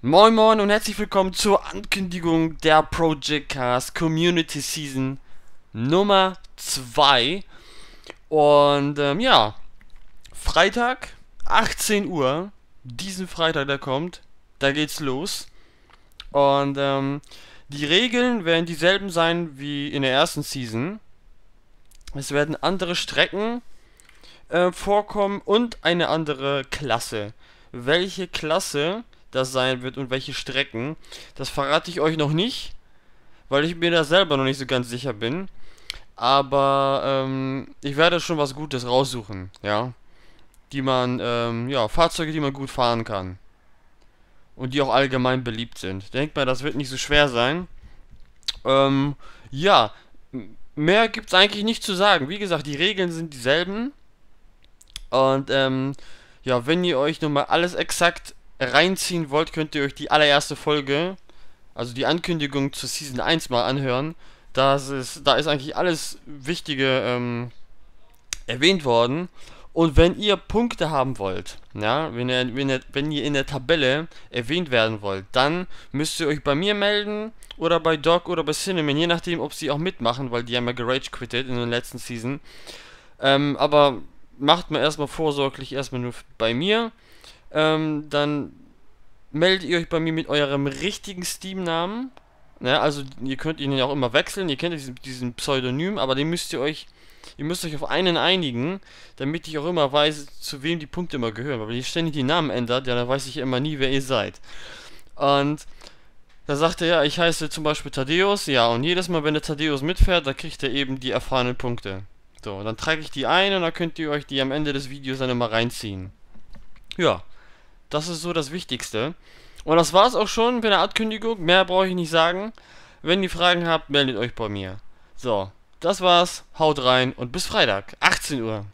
Moin Moin und herzlich willkommen zur Ankündigung der Project Cast Community Season Nummer 2. Und ähm, ja, Freitag, 18 Uhr, diesen Freitag, der kommt, da geht's los. Und ähm, die Regeln werden dieselben sein wie in der ersten Season. Es werden andere Strecken äh, vorkommen und eine andere Klasse. Welche Klasse das sein wird und welche Strecken, das verrate ich euch noch nicht, weil ich mir da selber noch nicht so ganz sicher bin. Aber ähm, ich werde schon was Gutes raussuchen, ja. Die man, ähm, ja, Fahrzeuge, die man gut fahren kann. Und die auch allgemein beliebt sind. Denkt mal, das wird nicht so schwer sein. Ähm, ja, mehr gibt es eigentlich nicht zu sagen. Wie gesagt, die Regeln sind dieselben. Und ähm, ja, wenn ihr euch nochmal alles exakt reinziehen wollt, könnt ihr euch die allererste Folge, also die Ankündigung zur Season 1 mal anhören. Das ist, da ist eigentlich alles Wichtige ähm, erwähnt worden. Und wenn ihr Punkte haben wollt, ja, wenn ihr, wenn, ihr, wenn ihr in der Tabelle erwähnt werden wollt, dann müsst ihr euch bei mir melden oder bei Doc oder bei Cinnamon, je nachdem, ob sie auch mitmachen, weil die haben ja gerage quittet in der letzten Season. Ähm, aber macht man erstmal vorsorglich erstmal nur bei mir. Ähm, dann meldet ihr euch bei mir mit eurem richtigen Steam-Namen. Ja, ne, also ihr könnt ihn ja auch immer wechseln, ihr kennt diesen, diesen Pseudonym, aber den müsst ihr euch, ihr müsst euch auf einen einigen, damit ich auch immer weiß, zu wem die Punkte immer gehören. Weil wenn ihr ständig die Namen ändert, ja, dann weiß ich immer nie, wer ihr seid. Und da sagt er, ja, ich heiße zum Beispiel Thaddeus, ja, und jedes Mal, wenn der Thaddeus mitfährt, dann kriegt er eben die erfahrenen Punkte. So, dann trage ich die ein und dann könnt ihr euch die am Ende des Videos dann immer reinziehen. Ja, das ist so das Wichtigste. Und das war es auch schon mit der Ankündigung. Mehr brauche ich nicht sagen. Wenn ihr Fragen habt, meldet euch bei mir. So, das war's. Haut rein und bis Freitag, 18 Uhr.